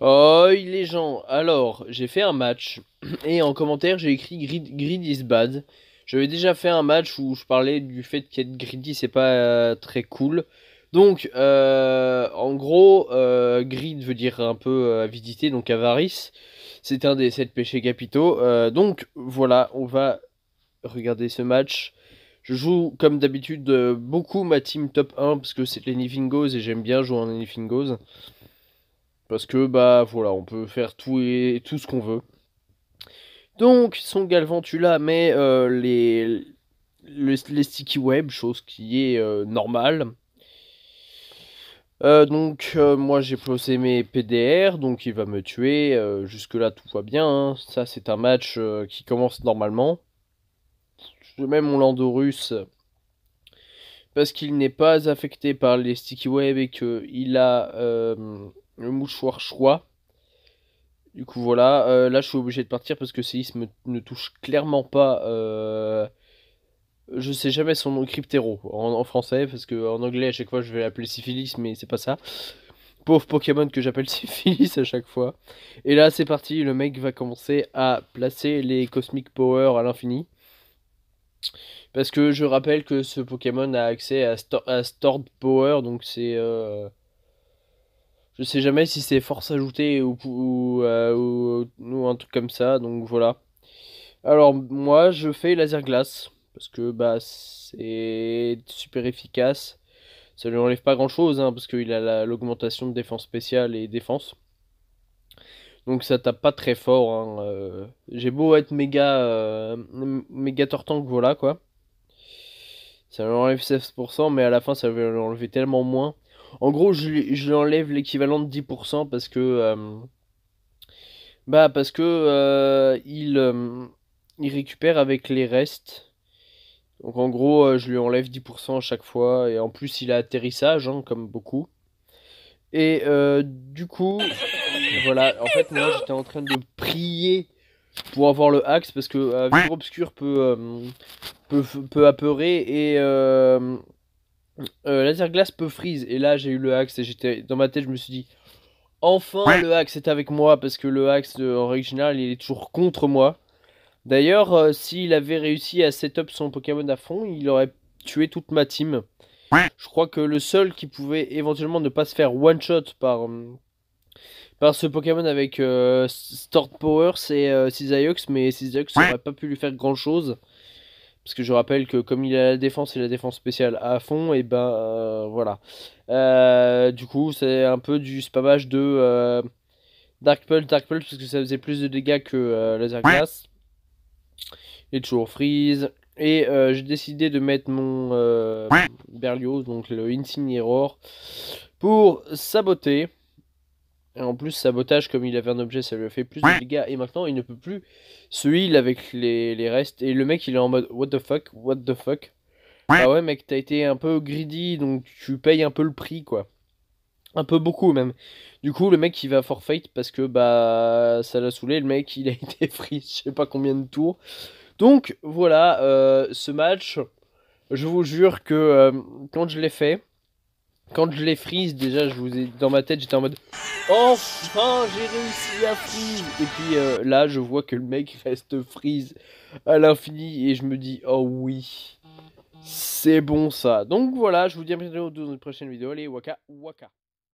Oh, les gens. Alors, j'ai fait un match. Et en commentaire, j'ai écrit grid, is bad. J'avais déjà fait un match où je parlais du fait qu'être greedy, c'est pas euh, très cool. Donc, euh, en gros, euh, grid veut dire un peu avidité, donc avarice. C'est un des sept péchés capitaux. donc, voilà, on va regarder ce match. Je joue, comme d'habitude, beaucoup ma team top 1 parce que c'est les Nifingos et j'aime bien jouer en goes parce que, bah voilà, on peut faire tout et tout ce qu'on veut. Donc, son Galvantula met euh, les, les, sticky web, chose qui est euh, normale. Euh, donc moi j'ai posé mes PDR, donc il va me tuer. Jusque-là tout va bien. Hein. Ça c'est un match qui commence normalement. Je mets mon Landorus parce qu'il n'est pas affecté par les sticky web et qu'il a le mouchoir choix. Du coup voilà, euh, là je suis obligé de partir parce que séisme ne touche clairement pas. Euh, je sais jamais son nom, Cryptero en, français parce que en anglais à chaque fois je vais l'appeler syphilis mais c'est pas ça. Pauvre Pokémon que j'appelle syphilis à chaque fois. Et là c'est parti, le mec va commencer à placer les Cosmic Power à l'infini. Parce que je rappelle que ce Pokémon a accès à, Stored Power, donc c'est euh, je sais jamais si c'est force ajoutée euh, ou, ou, un truc comme ça, donc voilà. Alors moi je fais laser glace, parce que bah c'est super efficace. Ça lui enlève pas grand chose, hein, parce qu'il a l'augmentation de défense spéciale et défense. Donc ça tape pas très fort. Hein, euh. J'ai beau être méga, euh, méga tortank, voilà quoi. Ça lui enlève 16%, mais à la fin ça va lui tellement moins en gros, je, je lui enlève l'équivalent de 10% parce que. Euh, bah, parce que euh, il, euh, il récupère avec les restes. Donc, en gros, je lui enlève 10% à chaque fois. Et en plus, il a atterrissage, hein, comme beaucoup. Et du coup, voilà. En fait, moi, j'étais en train de prier pour avoir le axe parce que Vivre Obscur peut, peut, peut, apeurer et euh, laser glace peut freeze. Et là, j'ai eu le axe et j'étais dans ma tête, je me suis dit, enfin le axe est avec moi parce que le axe euh, en règle il est toujours contre moi. D'ailleurs, euh, s'il avait réussi à setup son Pokémon à fond, il aurait tué toute ma team. Je crois que le seul qui pouvait éventuellement ne pas se faire one shot par euh, par ce Pokémon avec Stored Power, c'est Cizayox, mais Cizayox n'aurait pas pu lui faire grand chose. Parce que je rappelle que comme il a la défense et la défense spéciale à fond, et ben euh, voilà. Euh, du coup, c'est un peu du spavage de euh, Dark Pulse, Dark Pulse, parce que ça faisait plus de dégâts que Laser Glass. Et toujours Freeze. Et j'ai décidé de mettre mon Berlioz, donc le Insigne Error, pour saboter en plus, sabotage, comme il avait un objet, ça lui a fait plus de dégâts. Et maintenant, il ne peut plus se heal avec les, restes. Et le mec, il est en mode What the fuck What the fuck ah ouais, mec, t'as été un peu greedy, donc tu payes un peu le prix, quoi. Un peu beaucoup, même. Du coup, le mec, il va forfeit parce que bah ça l'a saoulé. Le mec, il a été freeze je sais pas combien de tours. Donc, voilà, euh, ce match, je vous jure que euh, quand je l'ai fait, quand je l'ai freeze, déjà, je vous ai, dans ma tête, j'étais en mode Enfin, j'ai réussi à freeze Et puis euh, là, je vois que le mec reste freeze à l'infini et je me dis, oh oui, c'est bon ça. Donc voilà, je vous dis à bientôt dans une prochaine vidéo. Allez, waka, waka.